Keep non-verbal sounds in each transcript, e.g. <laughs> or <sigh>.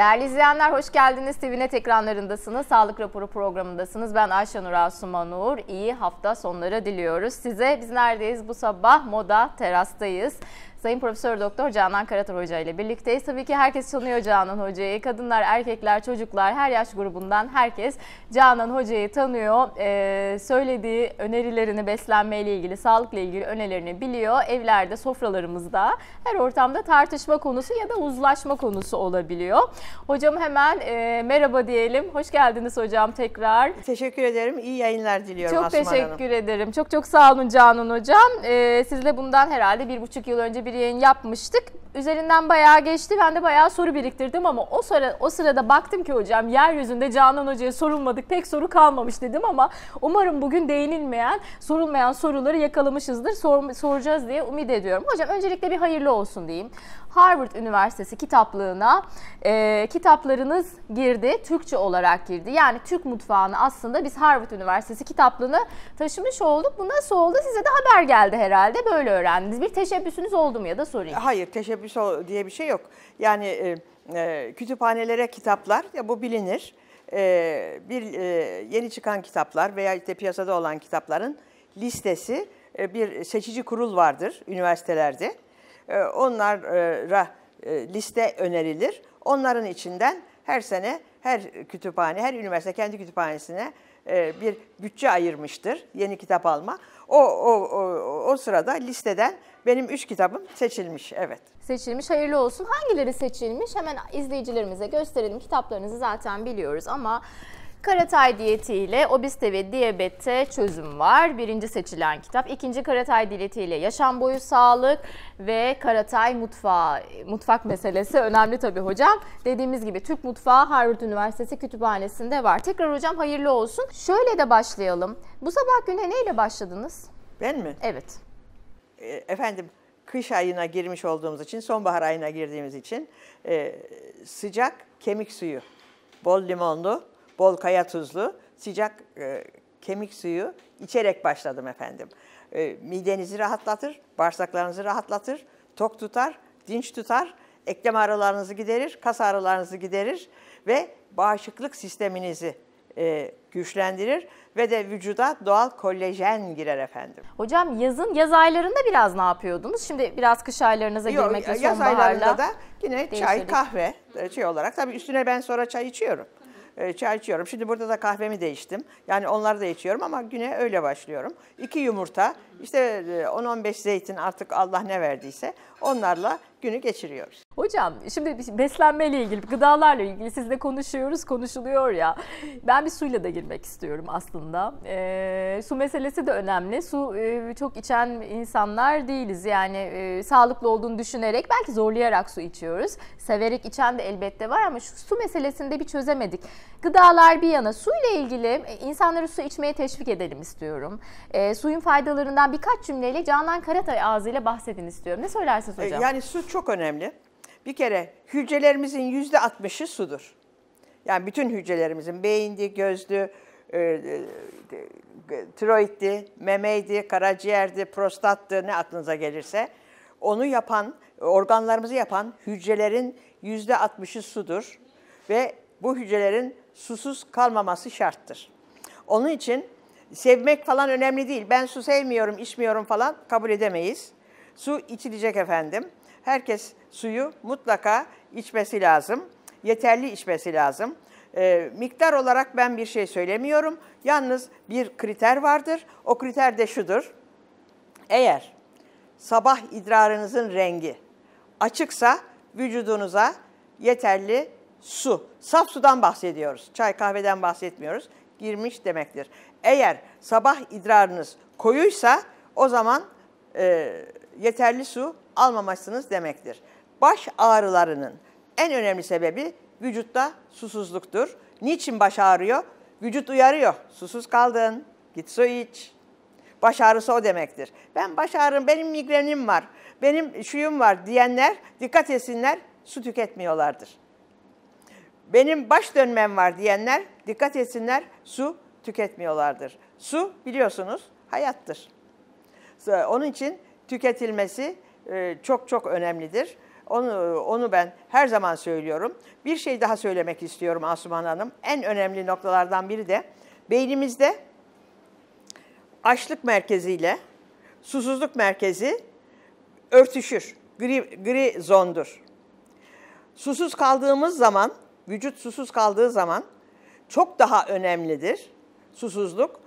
Değerli izleyenler hoş geldiniz. TVNET ekranlarındasınız. Sağlık raporu programındasınız. Ben Ayşenur Asuma Nur. İyi hafta sonları diliyoruz size. Biz neredeyiz bu sabah? Moda terastayız. Sayın Profesör Doktor Canan Karatar Hoca ile birlikteyiz. Tabii ki herkes tanıyor Canan Hoca'yı. Kadınlar, erkekler, çocuklar her yaş grubundan herkes Canan Hoca'yı tanıyor. Ee, söylediği önerilerini beslenme ile ilgili, sağlıkla ilgili önerilerini biliyor. Evlerde, sofralarımızda her ortamda tartışma konusu ya da uzlaşma konusu olabiliyor. Hocam hemen e, merhaba diyelim. Hoş geldiniz hocam tekrar. Teşekkür ederim. İyi yayınlar diliyorum Çok Asma teşekkür Hanım. ederim. Çok çok sağ olun Canan Hocam. Ee, sizle bundan herhalde bir buçuk yıl önce bir bir yayın yapmıştık. Üzerinden bayağı geçti. Ben de bayağı soru biriktirdim ama o sıra o sırada baktım ki hocam yeryüzünde Canan Hoca'ya sorulmadık pek soru kalmamış dedim ama umarım bugün değinilmeyen, sorulmayan soruları yakalamışızdır. Sor, soracağız diye umut ediyorum. Hocam öncelikle bir hayırlı olsun diyeyim. Harvard Üniversitesi kitaplığına e, kitaplarınız girdi. Türkçe olarak girdi. Yani Türk mutfağını aslında biz Harvard Üniversitesi kitaplığını taşımış olduk. Bu nasıl oldu? Size de haber geldi herhalde. Böyle öğrendiniz. Bir teşebbüsünüz oldu mu ya da sorayım. Hayır teşebbüs diye bir şey yok. Yani e, e, kütüphanelere kitaplar ya bu bilinir. E, bir e, yeni çıkan kitaplar veya işte piyasada olan kitapların listesi e, bir seçici kurul vardır üniversitelerde. Ee, onlara e, liste önerilir. Onların içinden her sene her kütüphane, her üniversite kendi kütüphanesine e, bir bütçe ayırmıştır yeni kitap alma. O, o, o, o sırada listeden benim üç kitabım seçilmiş, evet. Seçilmiş, hayırlı olsun. Hangileri seçilmiş? Hemen izleyicilerimize gösterelim. Kitaplarınızı zaten biliyoruz ama Karatay diyeti ile obezite ve diyabette çözüm var. Birinci seçilen kitap. İkinci Karatay diyeti ile yaşam boyu sağlık ve Karatay mutfağı. Mutfak meselesi önemli tabii hocam. Dediğimiz gibi Türk mutfağı Harvard Üniversitesi kütüphanesinde var. Tekrar hocam hayırlı olsun. Şöyle de başlayalım. Bu sabah güne neyle başladınız? Ben mi? Evet. E, efendim kış ayına girmiş olduğumuz için, sonbahar ayına girdiğimiz için e, sıcak kemik suyu, bol limonlu bol kaya tuzlu sıcak e, kemik suyu içerek başladım efendim. E, midenizi rahatlatır, bağırsaklarınızı rahatlatır, tok tutar, dinç tutar, eklem ağrılarınızı giderir, kas ağrılarınızı giderir ve bağışıklık sisteminizi e, güçlendirir ve de vücuda doğal kolajen girer efendim. Hocam yazın yaz aylarında biraz ne yapıyordunuz? Şimdi biraz kış aylarınıza Yok, girmek ve sonbaharla. Yaz aylarında da yine değiştirdik. E, çay kahve şey olarak tabii üstüne ben sonra çay içiyorum e, çay içiyorum. Şimdi burada da kahvemi değiştim. Yani onları da içiyorum ama güne öyle başlıyorum. İki yumurta, işte 10-15 e, zeytin artık Allah ne verdiyse onlarla günü geçiriyoruz. Hocam şimdi beslenmeyle ilgili, gıdalarla ilgili sizle konuşuyoruz, konuşuluyor ya. Ben bir suyla da girmek istiyorum aslında. E, su meselesi de önemli. Su e, çok içen insanlar değiliz. Yani e, sağlıklı olduğunu düşünerek belki zorlayarak su içiyoruz. Severek içen de elbette var ama şu su meselesinde bir çözemedik. Gıdalar bir yana suyla ilgili e, insanları su içmeye teşvik edelim istiyorum. E, suyun faydalarından birkaç cümleyle Canan Karatay ağzıyla bahsedin istiyorum. Ne söylersiniz e, hocam? Yani su çok önemli. Bir kere hücrelerimizin yüzde 60'ı sudur. Yani bütün hücrelerimizin beyindi, gözlü, gözdü, e, e, e, tiroiddi, memeydi, karaciğerdi, prostattı ne aklınıza gelirse. Onu yapan, organlarımızı yapan hücrelerin yüzde 60'ı sudur. Ve bu hücrelerin susuz kalmaması şarttır. Onun için sevmek falan önemli değil. Ben su sevmiyorum, içmiyorum falan kabul edemeyiz. Su içilecek efendim. Herkes suyu mutlaka içmesi lazım. Yeterli içmesi lazım. E, miktar olarak ben bir şey söylemiyorum. Yalnız bir kriter vardır. O kriter de şudur. Eğer sabah idrarınızın rengi açıksa vücudunuza yeterli su, saf sudan bahsediyoruz. Çay kahveden bahsetmiyoruz. Girmiş demektir. Eğer sabah idrarınız koyuysa o zaman e, yeterli su almamışsınız demektir. Baş ağrılarının en önemli sebebi vücutta susuzluktur. Niçin baş ağrıyor? Vücut uyarıyor. Susuz kaldın, git su iç. Baş ağrısı o demektir. Ben baş ağrım, benim migrenim var, benim şuyum var diyenler dikkat etsinler, su tüketmiyorlardır. Benim baş dönmem var diyenler dikkat etsinler, su tüketmiyorlardır. Su biliyorsunuz hayattır. Onun için tüketilmesi e, çok çok önemlidir. Onu, onu ben her zaman söylüyorum. Bir şey daha söylemek istiyorum Asuman Hanım. En önemli noktalardan biri de beynimizde açlık merkeziyle susuzluk merkezi örtüşür. Gri, gri zondur. Susuz kaldığımız zaman, vücut susuz kaldığı zaman çok daha önemlidir susuzluk.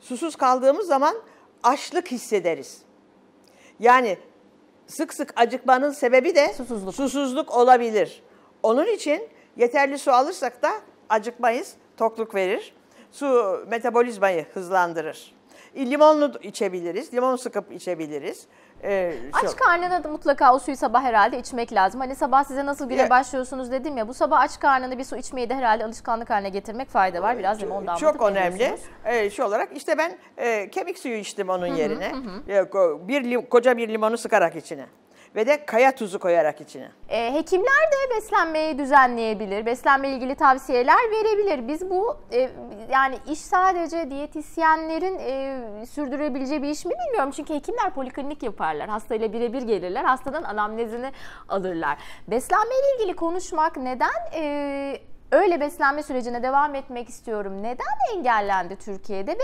Susuz kaldığımız zaman açlık hissederiz. Yani sık sık acıkmanın sebebi de susuzluk, susuzluk olabilir. Onun için yeterli su alırsak da acıkmayız, tokluk verir. Su metabolizmayı hızlandırır. E, limonlu içebiliriz. limonu sıkıp içebiliriz. Ee, aç karnına da mutlaka o suyu sabah herhalde içmek lazım. Hani sabah size nasıl güne evet. başlıyorsunuz dedim ya. Bu sabah aç karnına bir su içmeyi de herhalde alışkanlık haline getirmek fayda var. Biraz limon damlatıp Çok önemli. Ee, şu şey olarak işte ben e, kemik suyu içtim onun hı hı, yerine. Hı. hı. Bir koca bir limonu sıkarak içine ve de kaya tuzu koyarak içine. E, hekimler de beslenmeyi düzenleyebilir, beslenme ilgili tavsiyeler verebilir. Biz bu e, yani iş sadece diyetisyenlerin e, sürdürebileceği bir iş mi bilmiyorum. Çünkü hekimler poliklinik yaparlar, hastayla birebir gelirler, hastadan anamnezini alırlar. Beslenme ile ilgili konuşmak neden... E, öyle beslenme sürecine devam etmek istiyorum. Neden engellendi Türkiye'de ve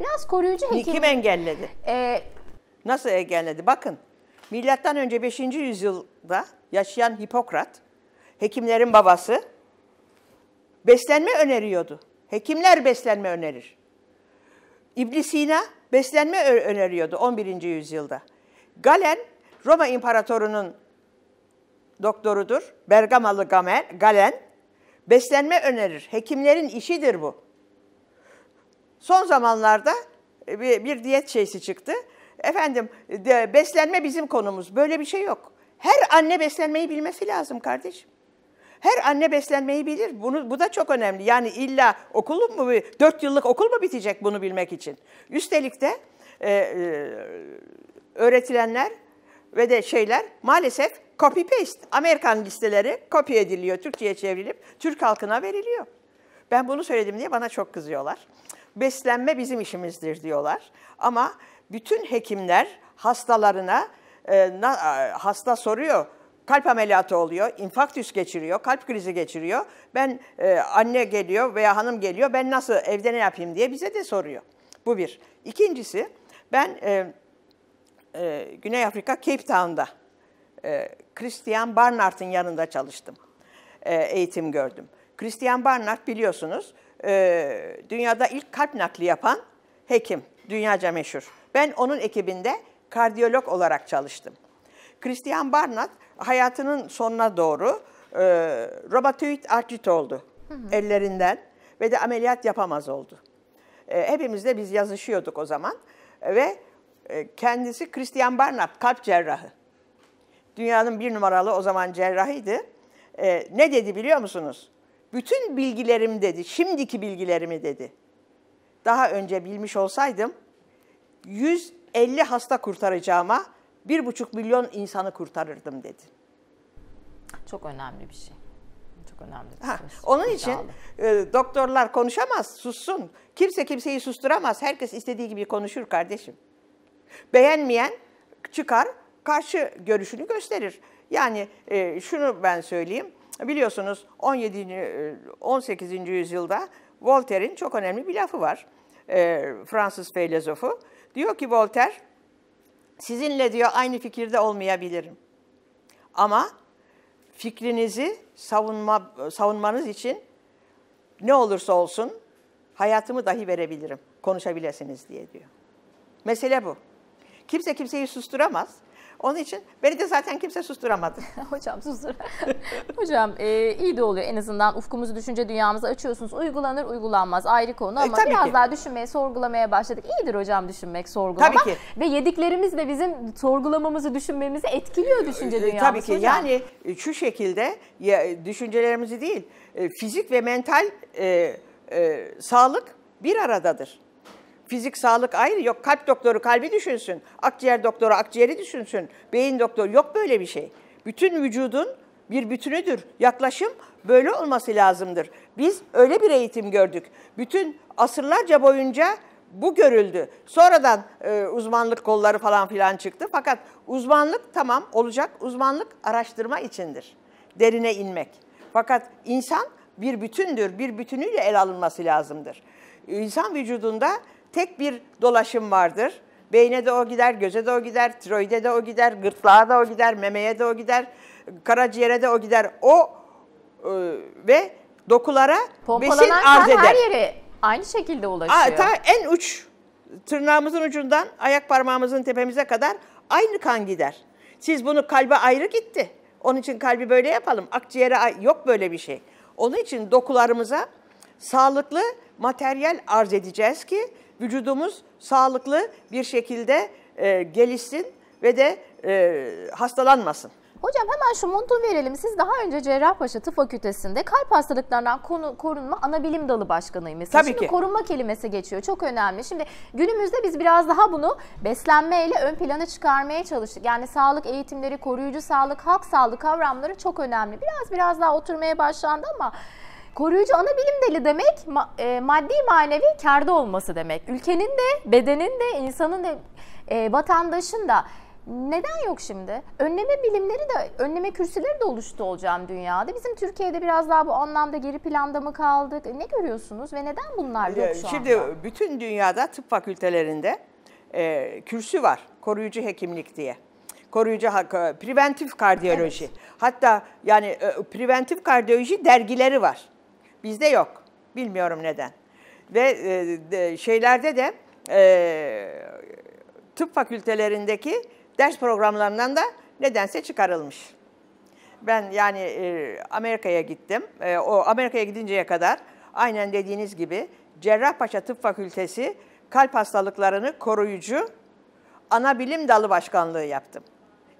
biraz koruyucu hekim... Kim engelledi? Ee, Nasıl engelledi? Bakın Milattan önce 5. yüzyılda yaşayan Hipokrat, hekimlerin babası, beslenme öneriyordu. Hekimler beslenme önerir. ibn Sina beslenme öneriyordu 11. yüzyılda. Galen, Roma İmparatoru'nun doktorudur. Bergamalı Galen, beslenme önerir. Hekimlerin işidir bu. Son zamanlarda bir, bir diyet şeysi çıktı. Efendim de, beslenme bizim konumuz. Böyle bir şey yok. Her anne beslenmeyi bilmesi lazım kardeşim. Her anne beslenmeyi bilir. Bunu, bu da çok önemli. Yani illa okul mu, 4 yıllık okul mu bitecek bunu bilmek için? Üstelik de e, e, öğretilenler ve de şeyler maalesef copy paste. Amerikan listeleri kopya ediliyor, Türkçe'ye çevrilip Türk halkına veriliyor. Ben bunu söyledim diye bana çok kızıyorlar. Beslenme bizim işimizdir diyorlar. Ama bütün hekimler hastalarına e, na, e, hasta soruyor kalp ameliyatı oluyor, infarktüs geçiriyor, kalp krizi geçiriyor. Ben e, anne geliyor veya hanım geliyor, ben nasıl evde ne yapayım diye bize de soruyor. Bu bir. İkincisi, ben e, e, Güney Afrika Cape Town'da e, Christian Barnard'ın yanında çalıştım, e, eğitim gördüm. Christian Barnard biliyorsunuz, e, dünyada ilk kalp nakli yapan hekim, dünyaca meşhur. Ben onun ekibinde kardiyolog olarak çalıştım. Christian Barnard hayatının sonuna doğru e, robatoid artrit oldu hı hı. ellerinden ve de ameliyat yapamaz oldu. E, hepimiz biz yazışıyorduk o zaman ve e, kendisi Christian Barnard kalp cerrahı. Dünyanın bir numaralı o zaman cerrahıydı. E, ne dedi biliyor musunuz? Bütün bilgilerim dedi, şimdiki bilgilerimi dedi. Daha önce bilmiş olsaydım 150 hasta kurtaracağıma 1,5 milyon insanı kurtarırdım dedi. Çok önemli bir şey. Çok önemli bir şey. Ha, onun için e, doktorlar konuşamaz, sussun. Kimse kimseyi susturamaz. Herkes istediği gibi konuşur kardeşim. Beğenmeyen çıkar, karşı görüşünü gösterir. Yani e, şunu ben söyleyeyim. Biliyorsunuz 17. 18. E, yüzyılda Voltaire'in çok önemli bir lafı var. E, Fransız filozofu. Diyor ki Voltaire, sizinle diyor aynı fikirde olmayabilirim. Ama fikrinizi savunma, savunmanız için ne olursa olsun hayatımı dahi verebilirim, konuşabilirsiniz diye diyor. Mesele bu. Kimse kimseyi susturamaz. Onun için beni de zaten kimse susturamadı. <laughs> Hocam sustur. <laughs> Hocam e, iyi de oluyor en azından ufkumuzu düşünce dünyamızı açıyorsunuz. Uygulanır uygulanmaz ayrı konu e, ama e, biraz ki. daha düşünmeye sorgulamaya başladık. İyidir hocam düşünmek sorgulamak. Tabii ki. Ve yediklerimiz de bizim sorgulamamızı düşünmemizi etkiliyor düşünce e, e, dünyamızı. tabii ki hocam. yani şu şekilde ya, düşüncelerimizi değil fizik ve mental e, e, sağlık bir aradadır. Fizik sağlık ayrı. Yok kalp doktoru kalbi düşünsün. Akciğer doktoru akciğeri düşünsün. Beyin doktoru yok böyle bir şey. Bütün vücudun bir bütünüdür. Yaklaşım böyle olması lazımdır. Biz öyle bir eğitim gördük. Bütün asırlarca boyunca bu görüldü. Sonradan e, uzmanlık kolları falan filan çıktı. Fakat uzmanlık tamam olacak. Uzmanlık araştırma içindir. Derine inmek. Fakat insan bir bütündür. Bir bütünüyle el alınması lazımdır. İnsan vücudunda tek bir dolaşım vardır. Beyne de o gider, göze de o gider, tiroide de o gider, gırtlağa da o gider, memeye de o gider, karaciğere de o gider. O e, ve dokulara besin arz eder. her yere aynı şekilde ulaşıyor. A, ta en uç tırnağımızın ucundan ayak parmağımızın tepemize kadar aynı kan gider. Siz bunu kalbe ayrı gitti. Onun için kalbi böyle yapalım. Akciğere yok böyle bir şey. Onun için dokularımıza sağlıklı materyal arz edeceğiz ki vücudumuz sağlıklı bir şekilde e, gelişsin ve de e, hastalanmasın. Hocam hemen şu montu verelim. Siz daha önce Cerrahpaşa Tıp Fakültesi'nde kalp hastalıklarından konu, korunma anabilim dalı başkanıymışsınız. Tabii Şimdi ki. korunma kelimesi geçiyor. Çok önemli. Şimdi günümüzde biz biraz daha bunu beslenmeyle ön plana çıkarmaya çalıştık. Yani sağlık eğitimleri, koruyucu sağlık, halk sağlığı kavramları çok önemli. Biraz biraz daha oturmaya başlandı ama Koruyucu ana bilim deli demek e, maddi manevi karda olması demek. Ülkenin de, bedenin de, insanın da, e, vatandaşın da. Neden yok şimdi? Önleme bilimleri de, önleme kürsüleri de oluştu olacağım dünyada. Bizim Türkiye'de biraz daha bu anlamda geri planda mı kaldık? E, ne görüyorsunuz ve neden bunlar yok şu şimdi, anda? bütün dünyada tıp fakültelerinde e, kürsü var. Koruyucu hekimlik diye koruyucu preventif kardiyoloji. Evet. Hatta yani preventif kardiyoloji dergileri var. Bizde yok. Bilmiyorum neden. Ve e, de, şeylerde de e, tıp fakültelerindeki ders programlarından da nedense çıkarılmış. Ben yani e, Amerika'ya gittim. E, o Amerika'ya gidinceye kadar aynen dediğiniz gibi Cerrahpaşa Tıp Fakültesi kalp hastalıklarını koruyucu ana bilim dalı başkanlığı yaptım.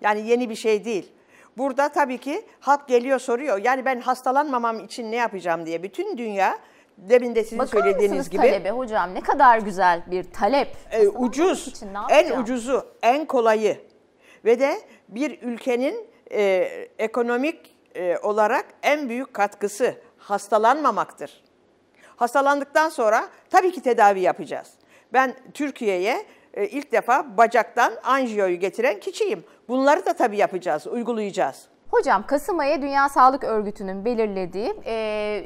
Yani yeni bir şey değil. Burada tabii ki halk geliyor soruyor. Yani ben hastalanmamam için ne yapacağım diye. Bütün dünya demin de sizin Bakar söylediğiniz gibi. talebe hocam ne kadar güzel bir talep. E, ucuz, için ne en ucuzu, en kolayı ve de bir ülkenin e, ekonomik e, olarak en büyük katkısı hastalanmamaktır. Hastalandıktan sonra tabii ki tedavi yapacağız. Ben Türkiye'ye e, ilk defa bacaktan anjiyoyu getiren kişiyim. Bunları da tabii yapacağız, uygulayacağız. Hocam Kasım ayı Dünya Sağlık Örgütü'nün belirlediği e,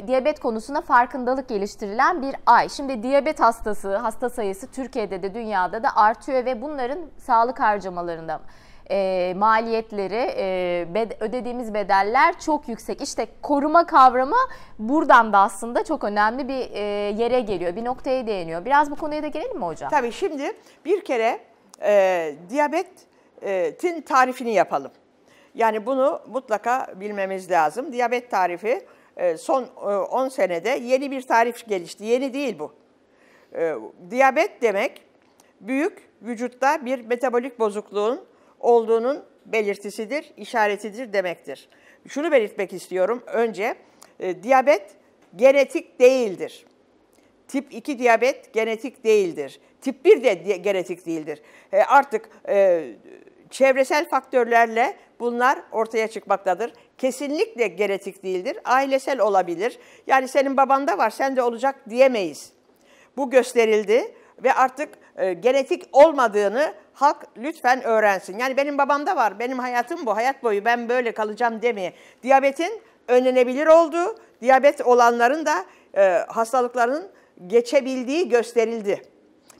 diyabet konusuna farkındalık geliştirilen bir ay. Şimdi diyabet hastası, hasta sayısı Türkiye'de de dünyada da artıyor ve bunların sağlık harcamalarında e, maliyetleri, e, bed, ödediğimiz bedeller çok yüksek. İşte koruma kavramı buradan da aslında çok önemli bir e, yere geliyor, bir noktaya değiniyor. Biraz bu konuya da gelelim mi hocam? Tabii şimdi bir kere e, diyabet e, tin tarifini yapalım. Yani bunu mutlaka bilmemiz lazım. Diyabet tarifi e, son 10 e, senede yeni bir tarif gelişti. Yeni değil bu. Diyabet demek büyük vücutta bir metabolik bozukluğun olduğunun belirtisidir, işaretidir demektir. Şunu belirtmek istiyorum önce. Diyabet genetik değildir. Tip 2 diyabet genetik değildir. Tip 1 de genetik değildir. artık çevresel faktörlerle bunlar ortaya çıkmaktadır. Kesinlikle genetik değildir. Ailesel olabilir. Yani senin babanda var, sen de olacak diyemeyiz. Bu gösterildi ve artık e, genetik olmadığını halk lütfen öğrensin. Yani benim babamda var, benim hayatım bu, hayat boyu ben böyle kalacağım demeye. Diyabetin önlenebilir olduğu, diyabet olanların da e, hastalıklarının geçebildiği gösterildi.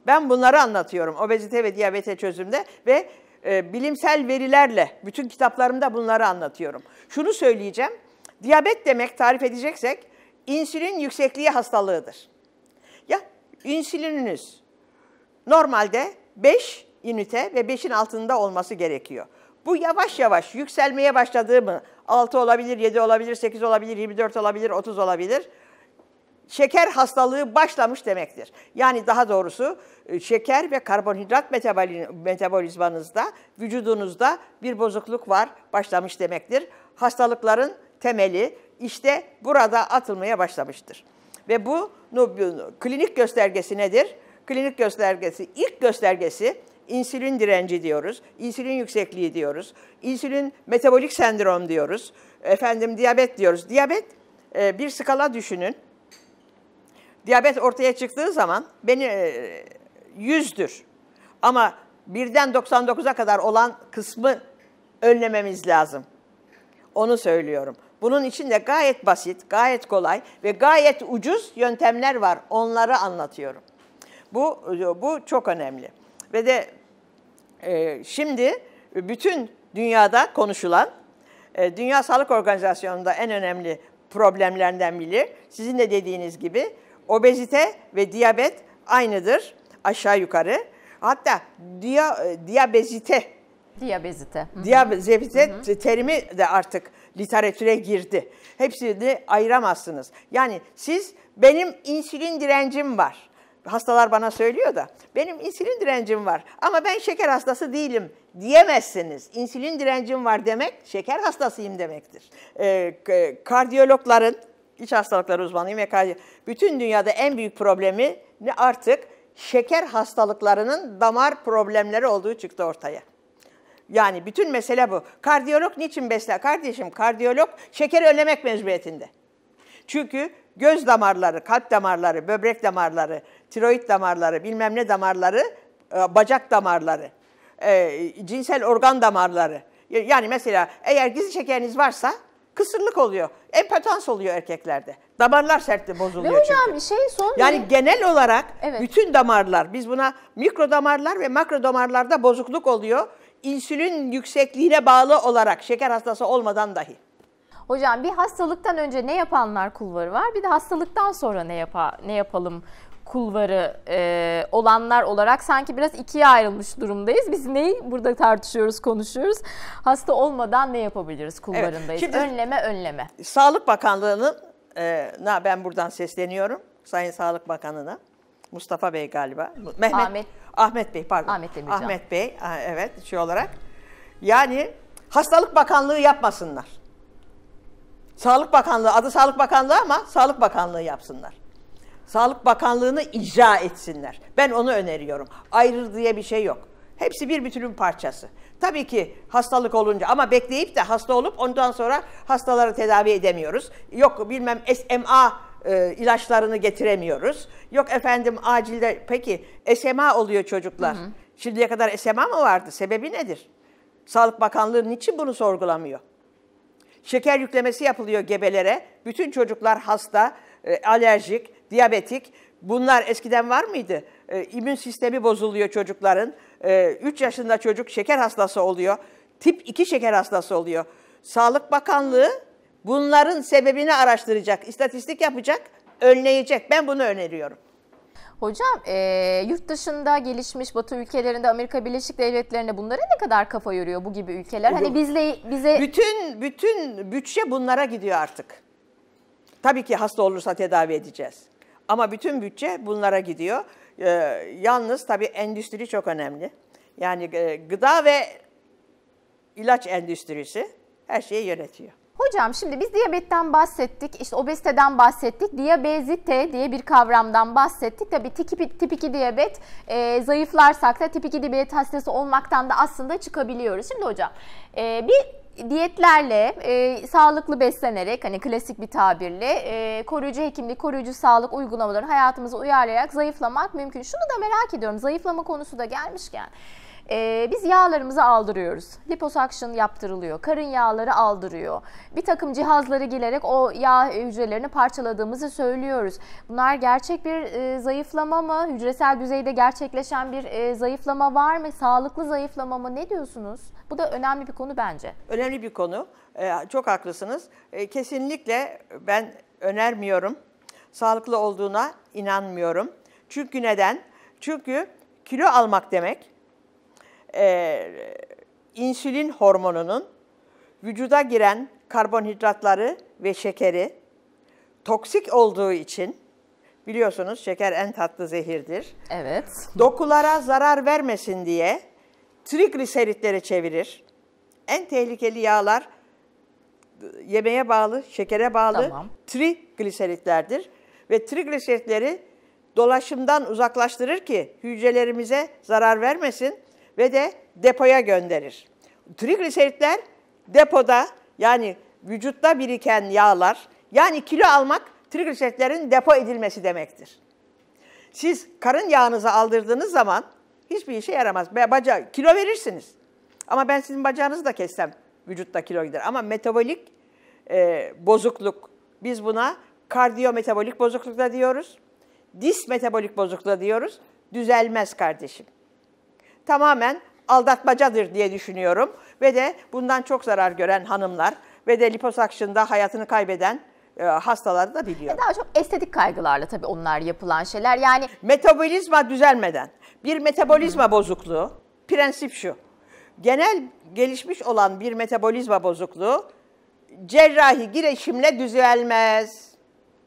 Ben bunları anlatıyorum obezite ve diyabete çözümde ve e, bilimsel verilerle bütün kitaplarımda bunları anlatıyorum. Şunu söyleyeceğim. Diyabet demek tarif edeceksek insülin yüksekliği hastalığıdır. Ya insülininiz normalde 5 ünite ve 5'in altında olması gerekiyor. Bu yavaş yavaş yükselmeye başladığı mı? 6 olabilir, 7 olabilir, 8 olabilir, 24 olabilir, 30 olabilir şeker hastalığı başlamış demektir. Yani daha doğrusu e, şeker ve karbonhidrat metabolizmanızda, vücudunuzda bir bozukluk var, başlamış demektir. Hastalıkların temeli işte burada atılmaya başlamıştır. Ve bu klinik göstergesi nedir? Klinik göstergesi, ilk göstergesi insülin direnci diyoruz, insülin yüksekliği diyoruz, insülin metabolik sendrom diyoruz, efendim diyabet diyoruz. Diyabet e, bir skala düşünün. Diyabet ortaya çıktığı zaman beni e, yüzdür. Ama birden 99'a kadar olan kısmı önlememiz lazım. Onu söylüyorum. Bunun için de gayet basit, gayet kolay ve gayet ucuz yöntemler var. Onları anlatıyorum. Bu bu çok önemli. Ve de e, şimdi bütün dünyada konuşulan e, Dünya Sağlık Organizasyonu'nda en önemli problemlerden biri sizin de dediğiniz gibi obezite ve diyabet aynıdır aşağı yukarı. Hatta dia, e, diyabezite Diyabezite. Diyabezite terimi de artık literatüre girdi. Hepsini ayıramazsınız. Yani siz benim insülin direncim var. Hastalar bana söylüyor da benim insülin direncim var ama ben şeker hastası değilim diyemezsiniz. İnsülin direncim var demek şeker hastasıyım demektir. Ee, e, kardiyologların iç hastalıkları uzmanıyım ve Bütün dünyada en büyük problemi ne artık şeker hastalıklarının damar problemleri olduğu çıktı ortaya. Yani bütün mesele bu. Kardiyolog niçin besler? Kardeşim kardiyolog şeker önlemek mecburiyetinde. Çünkü göz damarları, kalp damarları, böbrek damarları, tiroid damarları, bilmem ne damarları, e, bacak damarları, e, cinsel organ damarları. Yani mesela eğer gizli şekeriniz varsa kısırlık oluyor. Empatans oluyor erkeklerde. Damarlar sertli bozuluyor Ve hocam çünkü. şey son Yani bir... genel olarak evet. bütün damarlar biz buna mikro damarlar ve makro damarlarda bozukluk oluyor. İnsülin yüksekliğine bağlı olarak şeker hastası olmadan dahi. Hocam bir hastalıktan önce ne yapanlar kulvarı var bir de hastalıktan sonra ne yapa ne yapalım kulvarı e, olanlar olarak sanki biraz ikiye ayrılmış durumdayız. Biz neyi burada tartışıyoruz, konuşuyoruz? Hasta olmadan ne yapabiliriz kulvarındayız? Evet, şimdi, önleme, önleme. Sağlık Bakanlığı'nın, e, ben buradan sesleniyorum Sayın Sağlık Bakanı'na. Mustafa Bey galiba. Mehmet, Ahmet. Ahmet Bey pardon. Ahmet Demircan. Ahmet Bey evet şey olarak. Yani Hastalık Bakanlığı yapmasınlar. Sağlık Bakanlığı adı Sağlık Bakanlığı ama Sağlık Bakanlığı yapsınlar. Sağlık Bakanlığı'nı icra etsinler. Ben onu öneriyorum. Ayrı diye bir şey yok. Hepsi bir bütünün parçası. Tabii ki hastalık olunca ama bekleyip de hasta olup ondan sonra hastaları tedavi edemiyoruz. Yok bilmem SMA e, ilaçlarını getiremiyoruz. Yok efendim acilde peki SMA oluyor çocuklar. Hı hı. Şimdiye kadar SMA mı vardı? Sebebi nedir? Sağlık Bakanlığı niçin bunu sorgulamıyor? Şeker yüklemesi yapılıyor gebelere. Bütün çocuklar hasta, e, alerjik, diyabetik bunlar eskiden var mıydı? E, immün sistemi bozuluyor çocukların. E, 3 yaşında çocuk şeker hastası oluyor. Tip 2 şeker hastası oluyor. Sağlık Bakanlığı bunların sebebini araştıracak, istatistik yapacak, önleyecek. Ben bunu öneriyorum. Hocam e, yurt dışında gelişmiş Batı ülkelerinde Amerika Birleşik Devletleri'nde bunlara ne kadar kafa yoruyor bu gibi ülkeler? Hani bizle bize bütün bütün bütçe bunlara gidiyor artık. Tabii ki hasta olursa tedavi edeceğiz. Ama bütün bütçe bunlara gidiyor. E, yalnız tabii endüstri çok önemli. Yani e, gıda ve ilaç endüstrisi her şeyi yönetiyor. Hocam şimdi biz diyabetten bahsettik, işte obeziteden bahsettik, diyabezite diye bir kavramdan bahsettik. Tabii tip, tip 2 diyabet e, zayıflarsak da tip 2 diyabet hastası olmaktan da aslında çıkabiliyoruz. Şimdi hocam e, bir diyetlerle, e, sağlıklı beslenerek, hani klasik bir tabirle, e, koruyucu hekimlik, koruyucu sağlık uygulamalarını hayatımıza uyarlayarak zayıflamak mümkün. Şunu da merak ediyorum, zayıflama konusu da gelmişken e, biz yağlarımızı aldırıyoruz. Liposuction yaptırılıyor, karın yağları aldırıyor. Bir takım cihazları girerek o yağ hücrelerini parçaladığımızı söylüyoruz. Bunlar gerçek bir e, zayıflama mı? Hücresel düzeyde gerçekleşen bir e, zayıflama var mı? Sağlıklı zayıflama mı? Ne diyorsunuz? Bu da önemli bir konu bence. Önemli bir konu. E, çok haklısınız. E, kesinlikle ben önermiyorum. Sağlıklı olduğuna inanmıyorum. Çünkü neden? Çünkü kilo almak demek e, insülin hormonunun vücuda giren karbonhidratları ve şekeri toksik olduğu için biliyorsunuz şeker en tatlı zehirdir. Evet. Dokulara zarar vermesin diye trigliseritlere çevirir. En tehlikeli yağlar yemeğe bağlı, şekere bağlı tamam. trigliseritlerdir. Ve trigliseritleri dolaşımdan uzaklaştırır ki hücrelerimize zarar vermesin ve de depoya gönderir. Trigliseritler depoda yani vücutta biriken yağlar yani kilo almak trigliseritlerin depo edilmesi demektir. Siz karın yağınızı aldırdığınız zaman hiçbir işe yaramaz. Bacağı, kilo verirsiniz. Ama ben sizin bacağınızı da kessem vücutta kilo gider. Ama metabolik e, bozukluk biz buna kardiyometabolik bozukluk da diyoruz. Dismetabolik bozukluğa diyoruz. Düzelmez kardeşim tamamen aldatmacadır diye düşünüyorum. Ve de bundan çok zarar gören hanımlar ve de liposakşında hayatını kaybeden e, hastaları da biliyor. E, daha çok estetik kaygılarla tabii onlar yapılan şeyler. Yani metabolizma düzelmeden bir metabolizma hı bozukluğu prensip şu. Genel gelişmiş olan bir metabolizma bozukluğu cerrahi girişimle düzelmez.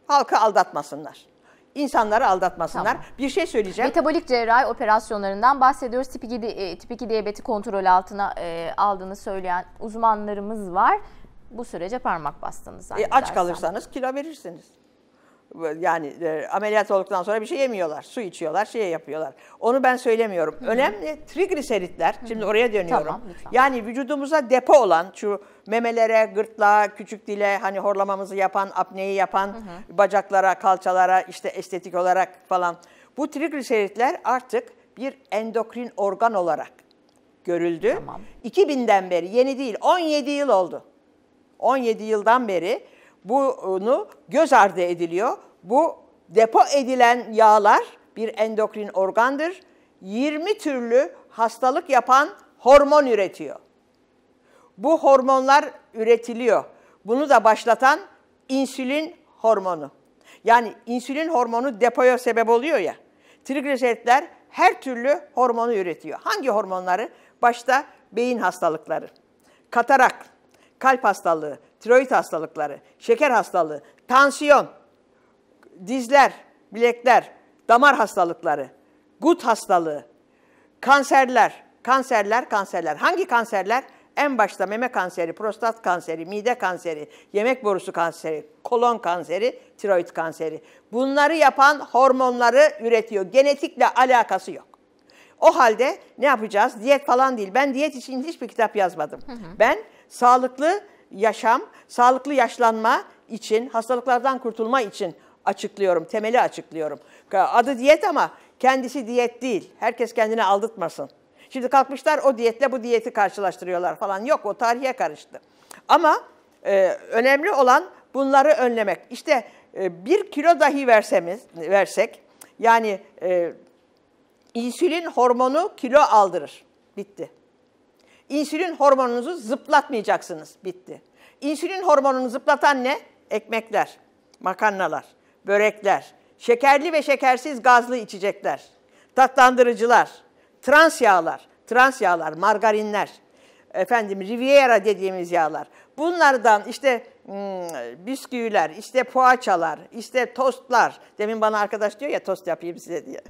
Halkı aldatmasınlar insanları aldatmasınlar. Tamam. Bir şey söyleyeceğim. Metabolik cerrahi operasyonlarından bahsediyoruz. Tip 2, e, tip 2 diyabeti kontrol altına e, aldığını söyleyen uzmanlarımız var. Bu sürece parmak bastınız. E, aç kalırsanız kilo verirsiniz yani e, ameliyat olduktan sonra bir şey yemiyorlar. Su içiyorlar, şey yapıyorlar. Onu ben söylemiyorum. Hı-hı. Önemli trigliseritler. Hı-hı. Şimdi oraya dönüyorum. Tamam, yani vücudumuza depo olan şu memelere, gırtlağa, küçük dile hani horlamamızı yapan, apneyi yapan, Hı-hı. bacaklara, kalçalara işte estetik olarak falan. Bu trigliseritler artık bir endokrin organ olarak görüldü. Tamam. 2000'den beri yeni değil 17 yıl oldu. 17 yıldan beri bunu göz ardı ediliyor. Bu depo edilen yağlar bir endokrin organdır. 20 türlü hastalık yapan hormon üretiyor. Bu hormonlar üretiliyor. Bunu da başlatan insülin hormonu. Yani insülin hormonu depoya sebep oluyor ya. Trigliseritler her türlü hormonu üretiyor. Hangi hormonları? Başta beyin hastalıkları, katarak, kalp hastalığı, tiroid hastalıkları, şeker hastalığı, tansiyon, dizler, bilekler, damar hastalıkları, gut hastalığı, kanserler, kanserler, kanserler. Hangi kanserler? En başta meme kanseri, prostat kanseri, mide kanseri, yemek borusu kanseri, kolon kanseri, tiroid kanseri. Bunları yapan hormonları üretiyor. Genetikle alakası yok. O halde ne yapacağız? Diyet falan değil. Ben diyet için hiçbir kitap yazmadım. Hı hı. Ben sağlıklı yaşam, sağlıklı yaşlanma için, hastalıklardan kurtulma için açıklıyorum, temeli açıklıyorum. Adı diyet ama kendisi diyet değil. Herkes kendini aldatmasın. Şimdi kalkmışlar o diyetle bu diyeti karşılaştırıyorlar falan. Yok o tarihe karıştı. Ama e, önemli olan bunları önlemek. İşte e, bir kilo dahi versemiz, versek yani e, insülin hormonu kilo aldırır. Bitti. İnsülin hormonunuzu zıplatmayacaksınız. Bitti. İnsülin hormonunu zıplatan ne? Ekmekler, makarnalar, börekler, şekerli ve şekersiz gazlı içecekler, tatlandırıcılar, trans yağlar, trans yağlar, margarinler, efendim Riviera dediğimiz yağlar. Bunlardan işte hmm, bisküviler, işte poğaçalar, işte tostlar. Demin bana arkadaş diyor ya tost yapayım size diye.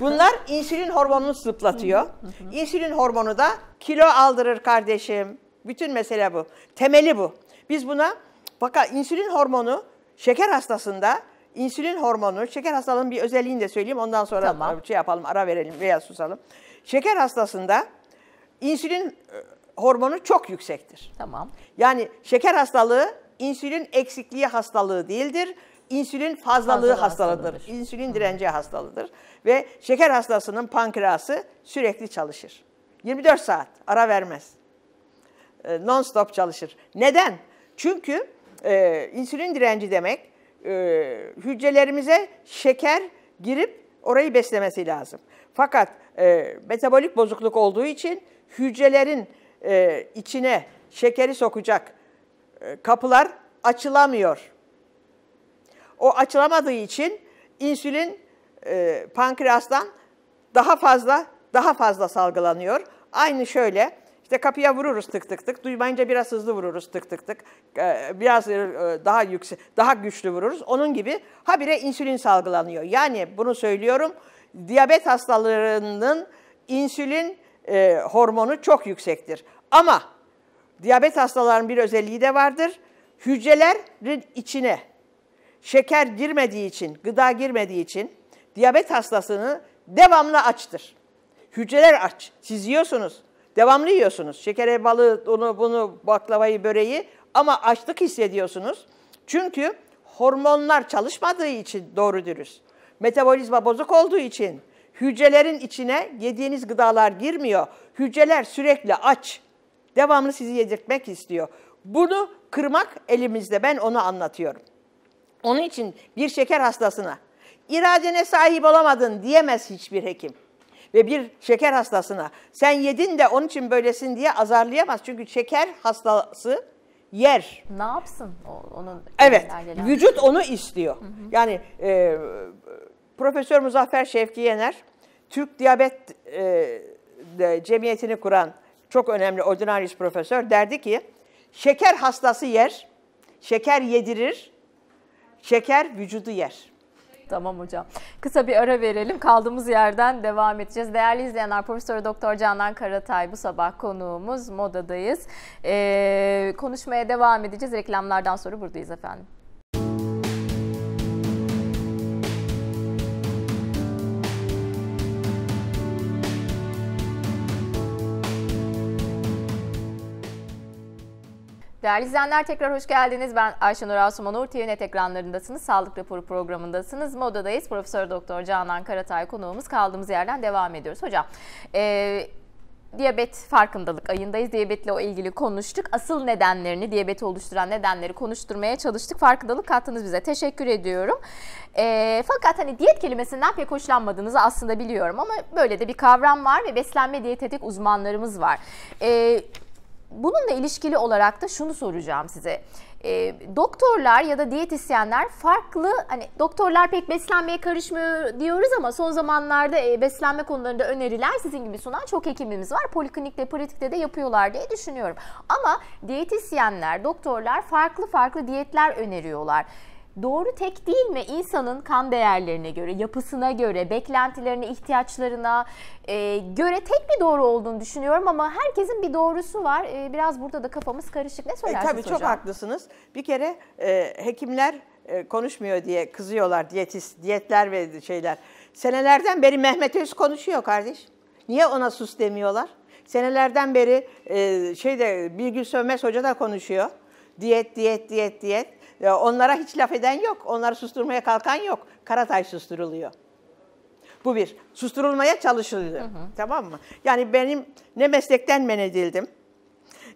Bunlar insülin hormonunu zıplatıyor. insülin hormonu da kilo aldırır kardeşim. Bütün mesele bu. Temeli bu. Biz buna fakat insülin hormonu şeker hastasında insülin hormonu, şeker hastalığının bir özelliğini de söyleyeyim. Ondan sonra tamam. E, şey yapalım, ara verelim veya susalım. Şeker hastasında insülin e, hormonu çok yüksektir. Tamam. Yani şeker hastalığı insülin eksikliği hastalığı değildir. İnsülin fazlalığı Fazla hastalığıdır. Hastalıdır. İnsülin direnci hastalığıdır. Ve şeker hastasının pankreası sürekli çalışır. 24 saat ara vermez. Ee, non stop çalışır. Neden? Çünkü e, insülin direnci demek e, hücrelerimize şeker girip orayı beslemesi lazım. Fakat e, metabolik bozukluk olduğu için hücrelerin e, içine şekeri sokacak e, kapılar açılamıyor. O açılamadığı için insülin e, pankreastan daha fazla daha fazla salgılanıyor. Aynı şöyle işte kapıya vururuz tık tık tık. Duymayınca biraz hızlı vururuz tık tık tık. E, biraz e, daha yüksek, daha güçlü vururuz. Onun gibi habire insülin salgılanıyor. Yani bunu söylüyorum. Diyabet hastalarının insülin e, hormonu çok yüksektir. Ama diyabet hastalarının bir özelliği de vardır. Hücrelerin içine şeker girmediği için, gıda girmediği için diyabet hastasını devamlı açtır. Hücreler aç. Siz yiyorsunuz. Devamlı yiyorsunuz. Şekere, balığı, onu, bunu, baklavayı, böreği ama açlık hissediyorsunuz. Çünkü hormonlar çalışmadığı için doğru dürüst. Metabolizma bozuk olduğu için hücrelerin içine yediğiniz gıdalar girmiyor. Hücreler sürekli aç. Devamlı sizi yedirtmek istiyor. Bunu kırmak elimizde. Ben onu anlatıyorum. Onun için bir şeker hastasına iradene sahip olamadın diyemez hiçbir hekim. Ve bir şeker hastasına sen yedin de onun için böylesin diye azarlayamaz. Çünkü şeker hastası yer. Ne yapsın o, onun? Evet, vücut onu istiyor. Hı hı. Yani e, Profesör Muzaffer Şevki Yener, Türk Diyabet e, de, Cemiyeti'ni kuran çok önemli ordinaris profesör derdi ki, şeker hastası yer, şeker yedirir, şeker vücudu yer. Tamam hocam. Kısa bir ara verelim. Kaldığımız yerden devam edeceğiz. Değerli izleyenler, Profesör Doktor Canan Karatay bu sabah konuğumuz. Modadayız. Ee, konuşmaya devam edeceğiz. Reklamlardan sonra buradayız efendim. Değerli izleyenler tekrar hoş geldiniz. Ben Ayşenur Asuman Uğur. TVNet ekranlarındasınız. Sağlık raporu programındasınız. Modadayız. Profesör Doktor Canan Karatay konuğumuz. Kaldığımız yerden devam ediyoruz. Hocam, e, diyabet farkındalık ayındayız. Diyabetle o ilgili konuştuk. Asıl nedenlerini, diyabeti oluşturan nedenleri konuşturmaya çalıştık. Farkındalık kattınız bize. Teşekkür ediyorum. E, fakat hani diyet kelimesinden pek hoşlanmadığınızı aslında biliyorum ama böyle de bir kavram var ve beslenme diyetetik uzmanlarımız var. E, Bununla ilişkili olarak da şunu soracağım size. E, doktorlar ya da diyetisyenler farklı hani doktorlar pek beslenmeye karışmıyor diyoruz ama son zamanlarda e, beslenme konularında öneriler sizin gibi sunan çok hekimimiz var. Poliklinikte, pratikte de yapıyorlar diye düşünüyorum. Ama diyetisyenler, doktorlar farklı farklı diyetler öneriyorlar doğru tek değil mi? insanın kan değerlerine göre, yapısına göre, beklentilerine, ihtiyaçlarına e, göre tek bir doğru olduğunu düşünüyorum ama herkesin bir doğrusu var. E, biraz burada da kafamız karışık. Ne söylersiniz e, tabii, hocam? Tabii çok haklısınız. Bir kere e, hekimler e, konuşmuyor diye kızıyorlar diyetist diyetler ve şeyler. Senelerden beri Mehmet Öz konuşuyor kardeş. Niye ona sus demiyorlar? Senelerden beri e, şeyde Bilgül Sövmez Hoca da konuşuyor. Diyet, diyet, diyet, diyet. Ee, onlara hiç laf eden yok. Onları susturmaya kalkan yok. Karatay susturuluyor. Bu bir. Susturulmaya çalışılıyor. Tamam mı? Yani benim ne meslekten men edildim.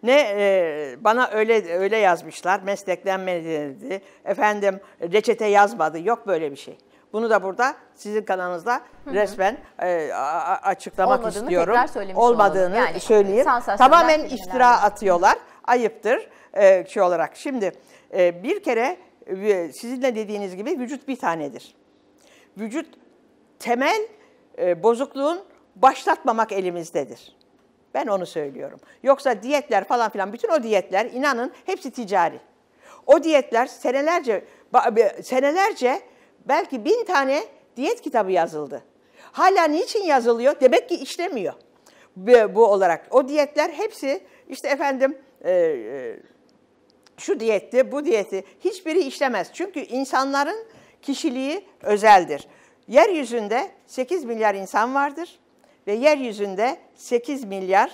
Ne e, bana öyle öyle yazmışlar. Meslekten men edildi. Efendim reçete yazmadı. Yok böyle bir şey. Bunu da burada sizin kanalınızda Hı-hı. resmen e, a, açıklamak Olmadığını istiyorum. Olmadığını olalım. yani, söyleyeyim. Tamamen iftira atıyorlar. Ayıptır e, şey olarak. Şimdi ee, bir kere e, sizin de dediğiniz gibi vücut bir tanedir. Vücut temel e, bozukluğun başlatmamak elimizdedir. Ben onu söylüyorum. Yoksa diyetler falan filan bütün o diyetler inanın hepsi ticari. O diyetler senelerce senelerce belki bin tane diyet kitabı yazıldı. Hala niçin yazılıyor? Demek ki işlemiyor bu olarak. O diyetler hepsi işte efendim e, e, şu diyeti, bu diyeti hiçbiri işlemez. Çünkü insanların kişiliği özeldir. Yeryüzünde 8 milyar insan vardır ve yeryüzünde 8 milyar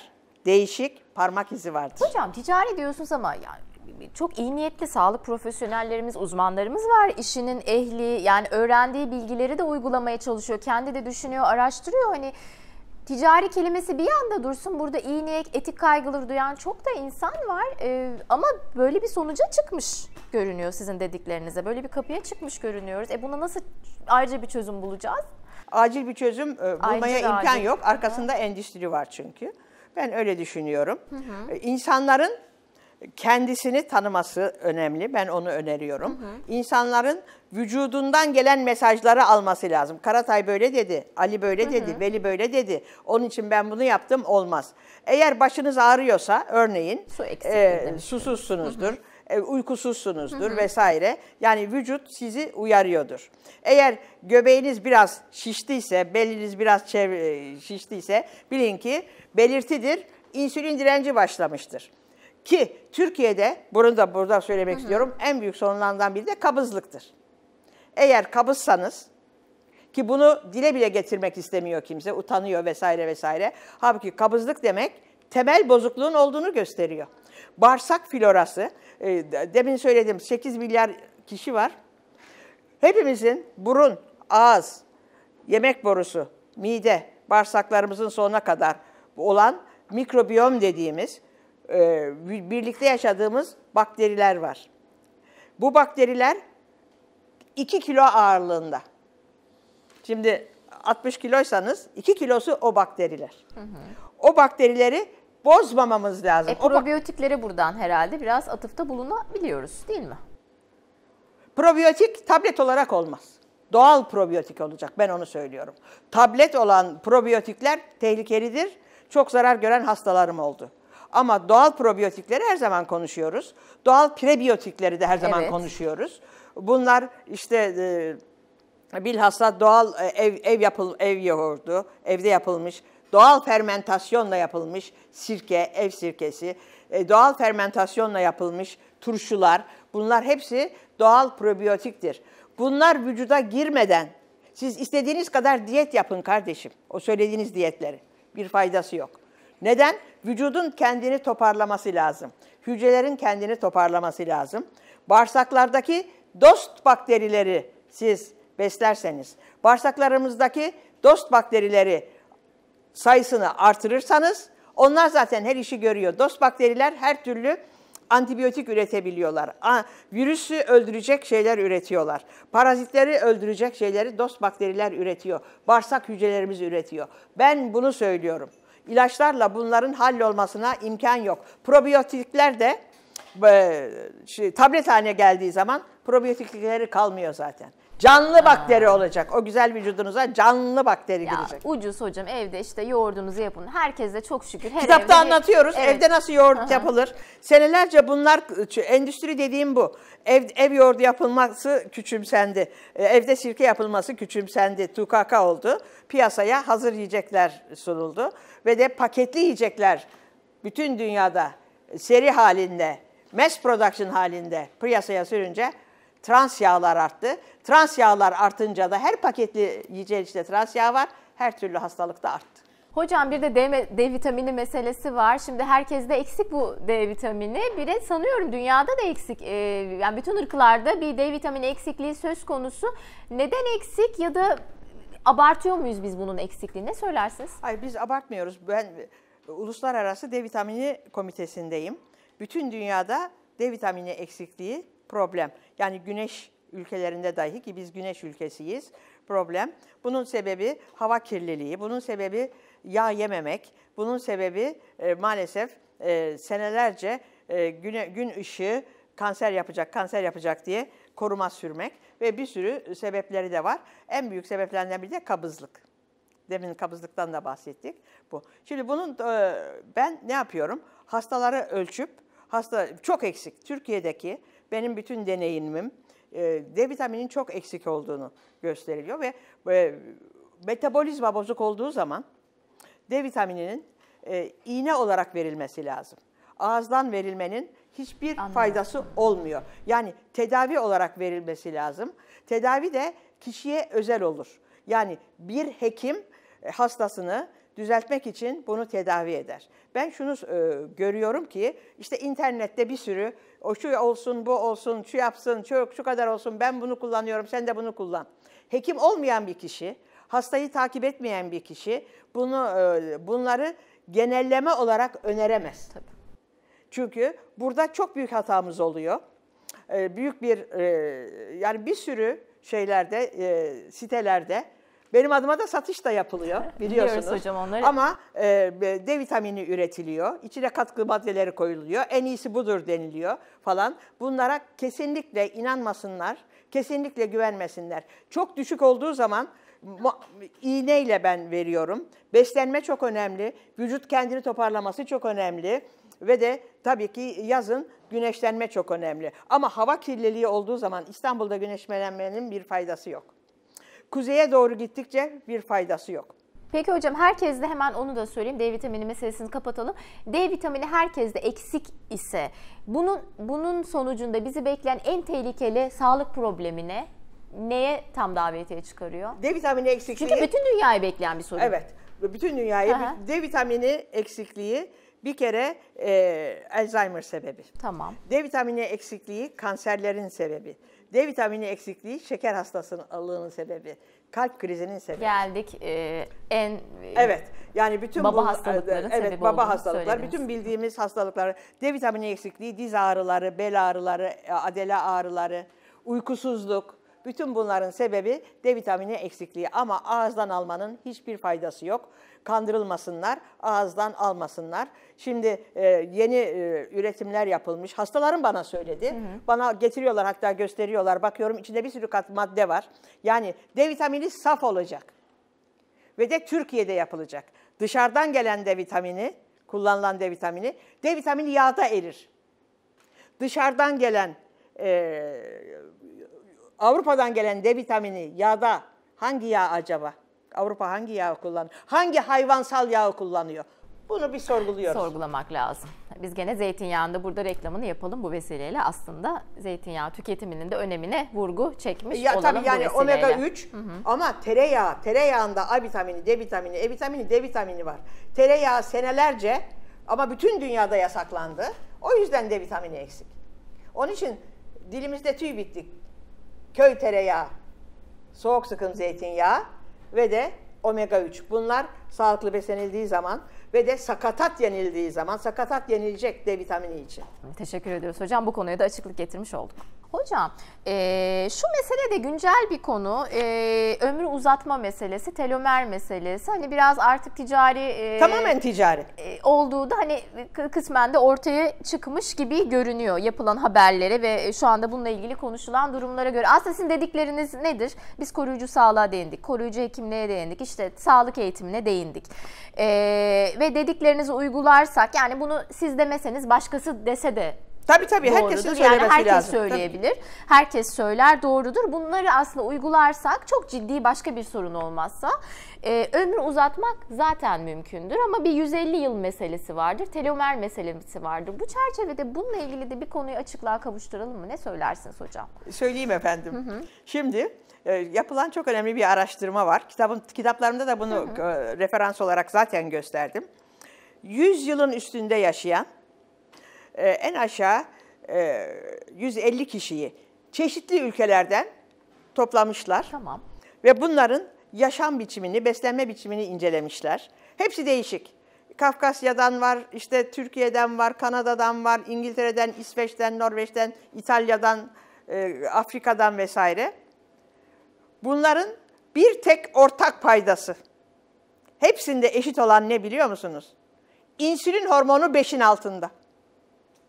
değişik parmak izi vardır. Hocam ticari diyorsunuz ama yani çok iyi niyetli sağlık profesyonellerimiz, uzmanlarımız var. İşinin ehli yani öğrendiği bilgileri de uygulamaya çalışıyor. Kendi de düşünüyor, araştırıyor. Hani ticari kelimesi bir yanda dursun. Burada iyi niyet, etik kaygıları duyan çok da insan var. Ee, ama böyle bir sonuca çıkmış görünüyor sizin dediklerinize. Böyle bir kapıya çıkmış görünüyoruz. E buna nasıl ayrıca bir çözüm bulacağız? Acil bir çözüm e, bulmaya acil, imkan acil. yok. Arkasında Hı. endüstri var çünkü. Ben öyle düşünüyorum. Hı hı. E, insanların kendisini tanıması önemli. Ben onu öneriyorum. Hı hı. İnsanların vücudundan gelen mesajları alması lazım. Karatay böyle dedi, Ali böyle hı hı. dedi, Veli böyle dedi. Onun için ben bunu yaptım olmaz. Eğer başınız ağrıyorsa örneğin Su e, susuzsunuzdur. Hı hı e, uykusuzsunuzdur hı hı. vesaire. Yani vücut sizi uyarıyordur. Eğer göbeğiniz biraz şiştiyse, beliniz biraz çevre, e, şiştiyse bilin ki belirtidir. İnsülin direnci başlamıştır. Ki Türkiye'de, bunu da burada söylemek hı hı. istiyorum, en büyük sorunlardan biri de kabızlıktır. Eğer kabızsanız, ki bunu dile bile getirmek istemiyor kimse, utanıyor vesaire vesaire. Halbuki kabızlık demek temel bozukluğun olduğunu gösteriyor. Bağırsak florası, e, demin söyledim 8 milyar kişi var. Hepimizin burun, ağız, yemek borusu, mide, bağırsaklarımızın sonuna kadar olan mikrobiyom dediğimiz e, birlikte yaşadığımız bakteriler var. Bu bakteriler 2 kilo ağırlığında. Şimdi 60 kiloysanız 2 kilosu o bakteriler. Hı hı. O bakterileri bozmamamız lazım. E, probiyotiklere buradan herhalde biraz atıfta bulunabiliyoruz değil mi? Probiyotik tablet olarak olmaz. Doğal probiyotik olacak ben onu söylüyorum. Tablet olan probiyotikler tehlikelidir. Çok zarar gören hastalarım oldu. Ama doğal probiyotikleri her zaman konuşuyoruz. Doğal prebiyotikleri de her zaman evet. konuşuyoruz. Bunlar işte e, bilhassa doğal e, ev ev yapıl ev yoğurdu, evde yapılmış doğal fermentasyonla yapılmış sirke, ev sirkesi, e, doğal fermentasyonla yapılmış turşular bunlar hepsi doğal probiyotiktir. Bunlar vücuda girmeden siz istediğiniz kadar diyet yapın kardeşim. O söylediğiniz diyetleri bir faydası yok. Neden? Vücudun kendini toparlaması lazım. Hücrelerin kendini toparlaması lazım. Bağırsaklardaki dost bakterileri siz beslerseniz, bağırsaklarımızdaki dost bakterileri sayısını artırırsanız onlar zaten her işi görüyor. Dost bakteriler her türlü antibiyotik üretebiliyorlar. Virüsü öldürecek şeyler üretiyorlar. Parazitleri öldürecek şeyleri dost bakteriler üretiyor. Bağırsak hücrelerimiz üretiyor. Ben bunu söylüyorum ilaçlarla bunların hallolmasına imkan yok. Probiyotikler de e, şey, tablet haline geldiği zaman probiyotikleri kalmıyor zaten. Canlı bakteri olacak. O güzel vücudunuza canlı bakteri Ya, girecek. ucuz hocam evde işte yoğurdunuzu yapın. Herkese çok şükür. Her Kitapta evde anlatıyoruz. Evet. Evde nasıl yoğurt yapılır? Senelerce bunlar endüstri dediğim bu. Ev, ev yoğurdu yapılması küçümsendi. E, evde sirke yapılması küçümsendi. Tukaka oldu. Piyasaya hazır yiyecekler sunuldu ve de paketli yiyecekler bütün dünyada seri halinde, mass production halinde piyasaya sürünce Trans yağlar arttı. Trans yağlar artınca da her paketli yiyeceğin içinde trans yağ var. Her türlü hastalık da arttı. Hocam bir de D, D vitamini meselesi var. Şimdi herkeste eksik bu D vitamini. Bir de sanıyorum dünyada da eksik. Ee, yani bütün ırklarda bir D vitamini eksikliği söz konusu. Neden eksik ya da abartıyor muyuz biz bunun eksikliğini? Ne söylersiniz? Hayır biz abartmıyoruz. Ben Uluslararası D vitamini komitesindeyim. Bütün dünyada D vitamini eksikliği problem. Yani güneş ülkelerinde dahi ki biz güneş ülkesiyiz problem. Bunun sebebi hava kirliliği, bunun sebebi yağ yememek, bunun sebebi e, maalesef e, senelerce e, güne, gün ışığı kanser yapacak, kanser yapacak diye koruma sürmek ve bir sürü sebepleri de var. En büyük sebeplerinden biri de kabızlık. Demin kabızlıktan da bahsettik. Bu. Şimdi bunun e, ben ne yapıyorum? Hastaları ölçüp hasta çok eksik. Türkiye'deki benim bütün deneyimim e, D vitamini'nin çok eksik olduğunu gösteriliyor ve e, metabolizma bozuk olduğu zaman D vitamininin e, iğne olarak verilmesi lazım. Ağızdan verilmenin hiçbir Anladım. faydası olmuyor. Yani tedavi olarak verilmesi lazım. Tedavi de kişiye özel olur. Yani bir hekim hastasını düzeltmek için bunu tedavi eder. Ben şunu e, görüyorum ki işte internette bir sürü o şu olsun, bu olsun, şu yapsın, şu, şu kadar olsun, ben bunu kullanıyorum, sen de bunu kullan. Hekim olmayan bir kişi, hastayı takip etmeyen bir kişi bunu e, bunları genelleme olarak öneremez. Tabii. Çünkü burada çok büyük hatamız oluyor. E, büyük bir e, yani bir sürü şeylerde, e, sitelerde benim adıma da satış da yapılıyor biliyorsunuz. Biliyoruz hocam onları. Ama e, D vitamini üretiliyor. İçine katkı maddeleri koyuluyor. En iyisi budur deniliyor falan. Bunlara kesinlikle inanmasınlar. Kesinlikle güvenmesinler. Çok düşük olduğu zaman iğneyle ben veriyorum. Beslenme çok önemli. Vücut kendini toparlaması çok önemli. Ve de tabii ki yazın güneşlenme çok önemli. Ama hava kirliliği olduğu zaman İstanbul'da güneşlenmenin bir faydası yok kuzeye doğru gittikçe bir faydası yok. Peki hocam herkes de hemen onu da söyleyeyim. D vitamini meselesini kapatalım. D vitamini herkeste eksik ise bunun bunun sonucunda bizi bekleyen en tehlikeli sağlık problemine neye tam davetiye çıkarıyor? D vitamini eksikliği. Çünkü bütün dünyayı bekleyen bir sorun. Evet. Bütün dünyayı D vitamini eksikliği bir kere e, Alzheimer sebebi. Tamam. D vitamini eksikliği kanserlerin sebebi. D vitamini eksikliği şeker hastasının hastalığının sebebi. Kalp krizinin sebebi. Geldik e, en e, Evet. Yani bütün baba bu, hastalıkların evet, sebebi baba hastalıklar, söylediniz. bütün bildiğimiz hastalıklar. D vitamini eksikliği, diz ağrıları, bel ağrıları, e, adela ağrıları, uykusuzluk, bütün bunların sebebi D vitamini eksikliği ama ağızdan almanın hiçbir faydası yok kandırılmasınlar, ağızdan almasınlar. Şimdi e, yeni e, üretimler yapılmış. Hastalarım bana söyledi. Hı hı. Bana getiriyorlar hatta gösteriyorlar. Bakıyorum içinde bir sürü kat madde var. Yani D vitamini saf olacak. Ve de Türkiye'de yapılacak. Dışarıdan gelen D vitamini, kullanılan D vitamini, D vitamini yağda erir. Dışarıdan gelen, e, Avrupa'dan gelen D vitamini yağda hangi yağ acaba? Avrupa hangi yağ kullanıyor? Hangi hayvansal yağ kullanıyor? Bunu bir sorguluyoruz. Sorgulamak lazım. Biz gene zeytinyağında burada reklamını yapalım bu vesileyle. Aslında zeytinyağı tüketiminin de önemine vurgu çekmiş ya, olalım tabii yani bu vesileyle. omega 3 hı hı. ama tereyağı, tereyağında A vitamini, D vitamini, E vitamini, D vitamini var. Tereyağı senelerce ama bütün dünyada yasaklandı. O yüzden D vitamini eksik. Onun için dilimizde tüy bittik. Köy tereyağı, soğuk sıkım zeytinyağı, ve de omega 3. Bunlar sağlıklı beslenildiği zaman ve de sakatat yenildiği zaman sakatat yenilecek D vitamini için. Teşekkür ediyoruz hocam. Bu konuya da açıklık getirmiş olduk. Hocam e, şu mesele de güncel bir konu. E, ömrü uzatma meselesi, telomer meselesi. Hani biraz artık ticari... E, Tamamen ticari. E, olduğu da hani kısmen de ortaya çıkmış gibi görünüyor yapılan haberlere ve şu anda bununla ilgili konuşulan durumlara göre. Aslında sizin dedikleriniz nedir? Biz koruyucu sağlığa değindik, koruyucu hekimliğe değindik, işte sağlık eğitimine değindik. E, ve dediklerinizi uygularsak yani bunu siz demeseniz başkası dese de Tabii tabii doğrudur. herkesin yani herkes lazım. söyleyebilir. Tabii. Herkes söyler doğrudur. Bunları aslında uygularsak çok ciddi başka bir sorun olmazsa e, ömrü uzatmak zaten mümkündür ama bir 150 yıl meselesi vardır. Telomer meselesi vardır. Bu çerçevede bununla ilgili de bir konuyu açıklığa kavuşturalım mı? Ne söylersiniz hocam? Söyleyeyim efendim. Hı hı. Şimdi e, yapılan çok önemli bir araştırma var. Kitabım kitaplarımda da bunu hı hı. E, referans olarak zaten gösterdim. 100 yılın üstünde yaşayan e, en aşağı e, 150 kişiyi çeşitli ülkelerden toplamışlar. Tamam. Ve bunların yaşam biçimini, beslenme biçimini incelemişler. Hepsi değişik. Kafkasya'dan var, işte Türkiye'den var, Kanada'dan var, İngiltere'den, İsveç'ten, Norveç'ten, İtalya'dan, e, Afrika'dan vesaire. Bunların bir tek ortak paydası. Hepsinde eşit olan ne biliyor musunuz? İnsülin hormonu 5'in altında.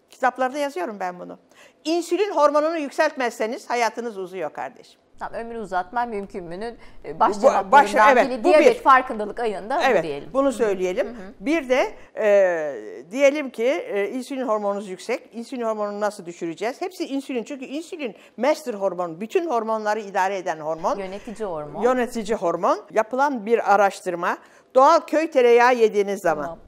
Kitaplarda yazıyorum ben bunu. İnsülin hormonunu yükseltmezseniz hayatınız uzuyor kardeşim. Tamam, ömrü uzatma mümkün e, baş cevaplarından evet, biri diyabet bir. farkındalık ayında evet, bu diyelim. Bunu söyleyelim. Hı hı. Bir de e, diyelim ki e, insülin hormonunuz yüksek. İnsülin hormonunu nasıl düşüreceğiz? Hepsi insülin çünkü insülin master hormon. Bütün hormonları idare eden hormon. Yönetici hormon. Yönetici hormon. Yapılan bir araştırma. Doğal köy tereyağı yediğiniz zaman. Tamam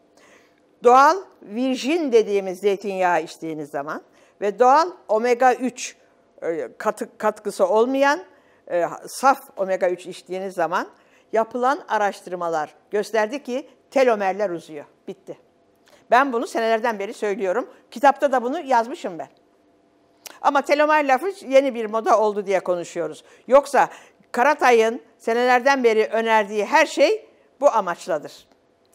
Doğal virgin dediğimiz zeytinyağı içtiğiniz zaman ve doğal omega 3 e, katı, katkısı olmayan e, saf omega 3 içtiğiniz zaman yapılan araştırmalar gösterdi ki telomerler uzuyor. Bitti. Ben bunu senelerden beri söylüyorum. Kitapta da bunu yazmışım ben. Ama telomer lafı yeni bir moda oldu diye konuşuyoruz. Yoksa Karatay'ın senelerden beri önerdiği her şey bu amaçladır.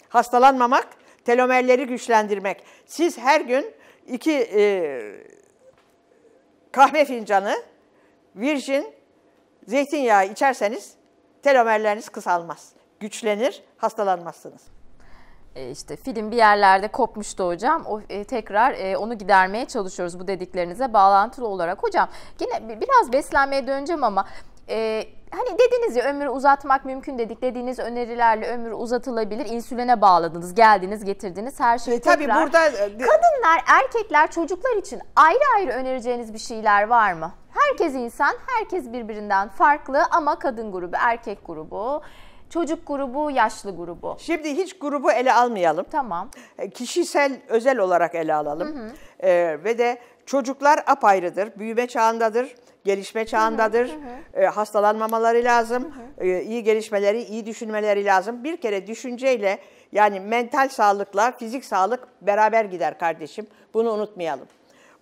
Hastalanmamak telomerleri güçlendirmek. Siz her gün iki e, kahve fincanı virgin zeytinyağı içerseniz telomerleriniz kısalmaz. Güçlenir, hastalanmazsınız. E, işte film bir yerlerde kopmuştu hocam. O, e, tekrar e, onu gidermeye çalışıyoruz bu dediklerinize bağlantılı olarak. Hocam yine biraz beslenmeye döneceğim ama e, hani dediniz ya ömrü uzatmak mümkün dedik dediğiniz önerilerle ömür uzatılabilir. İnsüline bağladınız, geldiniz, getirdiniz her şey. E, tekrar. tabii burada kadınlar, erkekler, çocuklar için ayrı ayrı önereceğiniz bir şeyler var mı? Herkes insan, herkes birbirinden farklı ama kadın grubu, erkek grubu, çocuk grubu, yaşlı grubu. Şimdi hiç grubu ele almayalım. Tamam. E, kişisel, özel olarak ele alalım. Hı hı. E, ve de Çocuklar apayrıdır, büyüme çağındadır, gelişme çağındadır. Hı hı. Ee, hastalanmamaları lazım, hı hı. E, iyi gelişmeleri, iyi düşünmeleri lazım. Bir kere düşünceyle yani mental sağlıkla fizik sağlık beraber gider kardeşim. Bunu unutmayalım.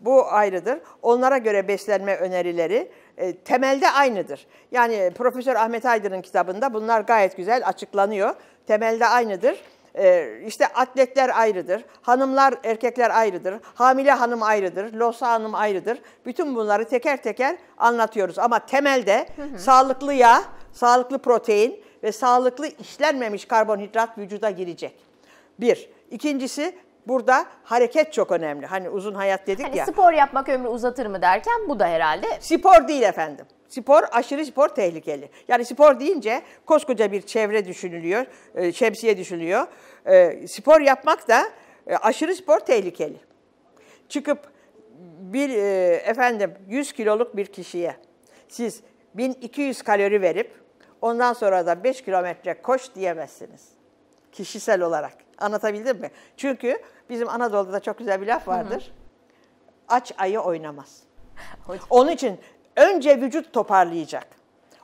Bu ayrıdır. Onlara göre beslenme önerileri e, temelde aynıdır. Yani Profesör Ahmet Aydın'ın kitabında bunlar gayet güzel açıklanıyor. Temelde aynıdır. E, işte atletler ayrıdır, hanımlar, erkekler ayrıdır, hamile hanım ayrıdır, losa hanım ayrıdır. Bütün bunları teker teker anlatıyoruz. Ama temelde hı hı. sağlıklı yağ, sağlıklı protein ve sağlıklı işlenmemiş karbonhidrat vücuda girecek. Bir. İkincisi Burada hareket çok önemli. Hani uzun hayat dedik hani ya. Spor yapmak ömrü uzatır mı derken bu da herhalde. Spor değil efendim. Spor, aşırı spor tehlikeli. Yani spor deyince koskoca bir çevre düşünülüyor, e, şemsiye düşünülüyor. E, spor yapmak da e, aşırı spor tehlikeli. Çıkıp bir efendim 100 kiloluk bir kişiye siz 1200 kalori verip ondan sonra da 5 kilometre koş diyemezsiniz. Kişisel olarak. Anlatabildim mi? Çünkü bizim Anadolu'da çok güzel bir laf vardır. Hı hı. Aç ayı oynamaz. Onun için Önce vücut toparlayacak.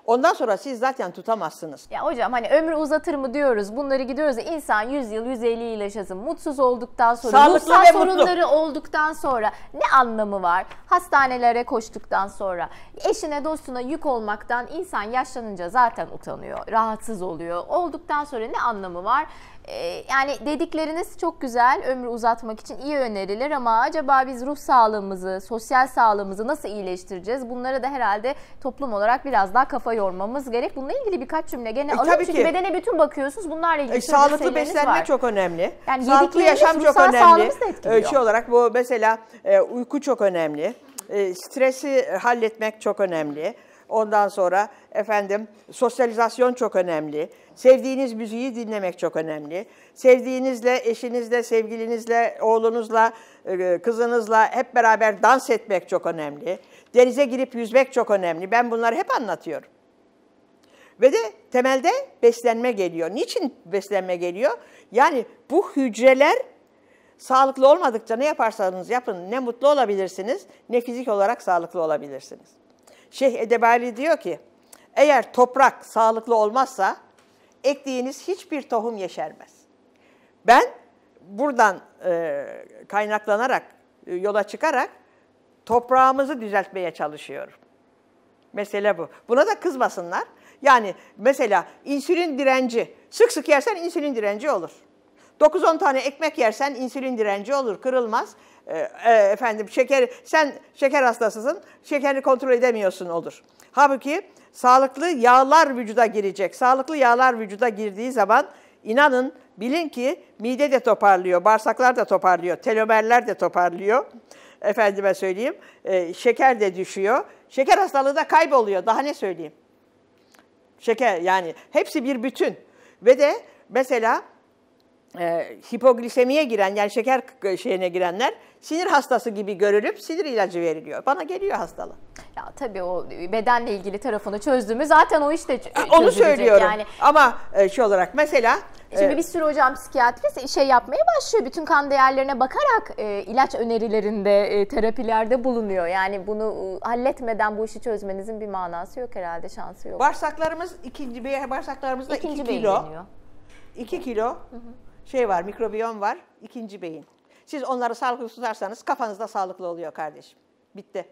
Ondan sonra siz zaten tutamazsınız. Ya hocam hani ömrü uzatır mı diyoruz. Bunları gidiyoruz İnsan 100 yıl 150 yıl yaşasın. Mutsuz olduktan sonra, Sağlıklı ruhsal sorunları mutlu. olduktan sonra ne anlamı var? Hastanelere koştuktan sonra eşine dostuna yük olmaktan insan yaşlanınca zaten utanıyor. Rahatsız oluyor. Olduktan sonra ne anlamı var? Ee, yani dedikleriniz çok güzel ömrü uzatmak için iyi öneriler ama acaba biz ruh sağlığımızı, sosyal sağlığımızı nasıl iyileştireceğiz? Bunlara da herhalde toplum olarak biraz daha kafa yormamız gerek. Bununla ilgili birkaç cümle gene e, alın çünkü ki. bedene bütün bakıyorsunuz. Bunlarla ilgili e, sağlıklı beslenme var. çok önemli. Yani sağlıklı yaşam çok önemli. Ee, şey olarak bu mesela e, uyku çok önemli. E, stresi halletmek çok önemli. Ondan sonra efendim sosyalizasyon çok önemli. Sevdiğiniz müziği dinlemek çok önemli. Sevdiğinizle, eşinizle, sevgilinizle, oğlunuzla, e, kızınızla hep beraber dans etmek çok önemli. Denize girip yüzmek çok önemli. Ben bunları hep anlatıyorum. Ve de temelde beslenme geliyor. Niçin beslenme geliyor? Yani bu hücreler sağlıklı olmadıkça ne yaparsanız yapın ne mutlu olabilirsiniz ne fizik olarak sağlıklı olabilirsiniz. Şeyh Edebali diyor ki eğer toprak sağlıklı olmazsa ektiğiniz hiçbir tohum yeşermez. Ben buradan e, kaynaklanarak, e, yola çıkarak toprağımızı düzeltmeye çalışıyorum. Mesele bu. Buna da kızmasınlar. Yani mesela insülin direnci, sık sık yersen insülin direnci olur. 9-10 tane ekmek yersen insülin direnci olur, kırılmaz. E, e, efendim şeker sen şeker hastasısın. Şekerini kontrol edemiyorsun olur. Halbuki sağlıklı yağlar vücuda girecek. Sağlıklı yağlar vücuda girdiği zaman inanın bilin ki mide de toparlıyor, bağırsaklar da toparlıyor, telomerler de toparlıyor. Efendime söyleyeyim, e, şeker de düşüyor. Şeker hastalığı da kayboluyor. Daha ne söyleyeyim? Şeker yani hepsi bir bütün. Ve de mesela e, hipoglisemiye giren yani şeker şeyine girenler sinir hastası gibi görülüp sinir ilacı veriliyor. Bana geliyor hastalığı. Ya tabii o bedenle ilgili tarafını çözdüğümü zaten o işte çözülecek. Onu söylüyorum yani. ama e, şey olarak mesela Şimdi e, bir sürü hocam psikiyatrist şey yapmaya başlıyor. Bütün kan değerlerine bakarak e, ilaç önerilerinde, e, terapilerde bulunuyor. Yani bunu e, halletmeden bu işi çözmenizin bir manası yok herhalde, şansı yok. Bağırsaklarımız ikinci bağırsaklarımızda 2 iki kilo. 2 kilo. Hı hı şey var, mikrobiyom var, ikinci beyin. Siz onları sağlıklı tutarsanız kafanızda sağlıklı oluyor kardeşim. Bitti.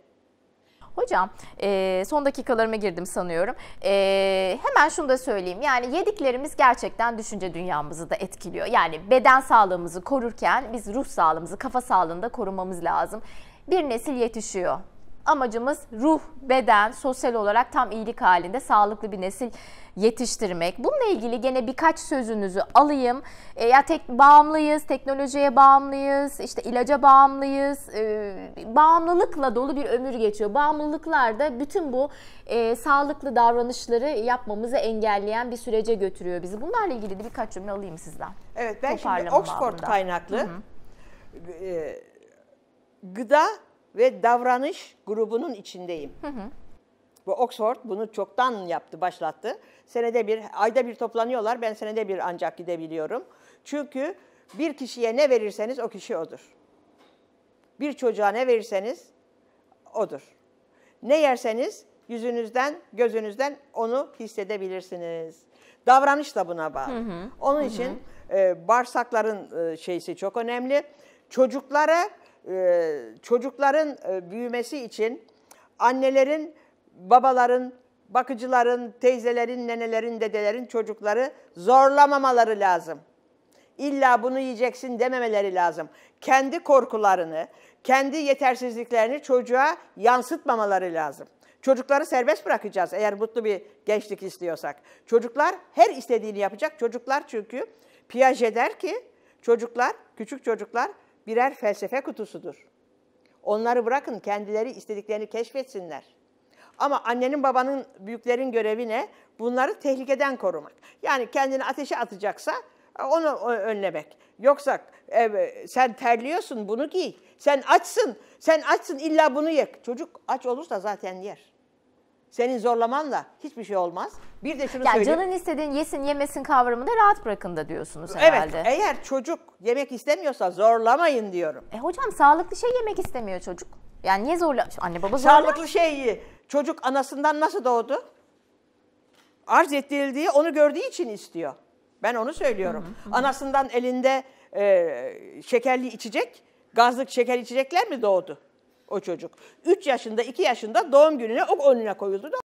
Hocam e, son dakikalarıma girdim sanıyorum. E, hemen şunu da söyleyeyim. Yani yediklerimiz gerçekten düşünce dünyamızı da etkiliyor. Yani beden sağlığımızı korurken biz ruh sağlığımızı, kafa sağlığını da korumamız lazım. Bir nesil yetişiyor. Amacımız ruh, beden, sosyal olarak tam iyilik halinde sağlıklı bir nesil yetiştirmek. Bununla ilgili gene birkaç sözünüzü alayım. E, ya tek bağımlıyız, teknolojiye bağımlıyız, işte ilaca bağımlıyız. E, bağımlılıkla dolu bir ömür geçiyor. Bağımlılıklar da bütün bu e, sağlıklı davranışları yapmamızı engelleyen bir sürece götürüyor bizi. Bunlarla ilgili de birkaç cümle alayım sizden. Evet ben şimdi Oxford bağımında. kaynaklı hı hı. E, gıda ve davranış grubunun içindeyim. Hı hı. Bu Oxford bunu çoktan yaptı, başlattı. Senede bir, ayda bir toplanıyorlar. Ben senede bir ancak gidebiliyorum. Çünkü bir kişiye ne verirseniz o kişi odur. Bir çocuğa ne verirseniz odur. Ne yerseniz yüzünüzden, gözünüzden onu hissedebilirsiniz. Davranış da buna bağlı. Hı hı. Onun hı hı. için e, bağırsakların e, şeysi çok önemli. Çocuklara e, çocukların e, büyümesi için annelerin, babaların, bakıcıların, teyzelerin, nenelerin, dedelerin çocukları zorlamamaları lazım. İlla bunu yiyeceksin dememeleri lazım. Kendi korkularını, kendi yetersizliklerini çocuğa yansıtmamaları lazım. Çocukları serbest bırakacağız eğer mutlu bir gençlik istiyorsak. Çocuklar her istediğini yapacak. Çocuklar çünkü Piaget der ki çocuklar, küçük çocuklar birer felsefe kutusudur. Onları bırakın kendileri istediklerini keşfetsinler. Ama annenin babanın büyüklerin görevi ne? Bunları tehlikeden korumak. Yani kendini ateşe atacaksa e, onu e, önlemek. Yoksa e, e, sen terliyorsun bunu giy. Sen açsın. Sen açsın illa bunu ye. Çocuk aç olursa zaten yer. Senin zorlamanla hiçbir şey olmaz. Bir de şunu yani söyleyeyim. Canın istediğin yesin yemesin kavramını rahat bırakın da diyorsunuz herhalde. Evet eğer çocuk yemek istemiyorsa zorlamayın diyorum. E hocam sağlıklı şey yemek istemiyor çocuk. Yani niye zorla... Anne baba zorla... Sağlıklı şeyi çocuk anasından nasıl doğdu? Arz ettirildiği onu gördüğü için istiyor. Ben onu söylüyorum. Hı hı. hı. Anasından elinde e, şekerli içecek, gazlık şeker içecekler mi doğdu? o çocuk. 3 yaşında, 2 yaşında doğum gününe o önüne koyuldu da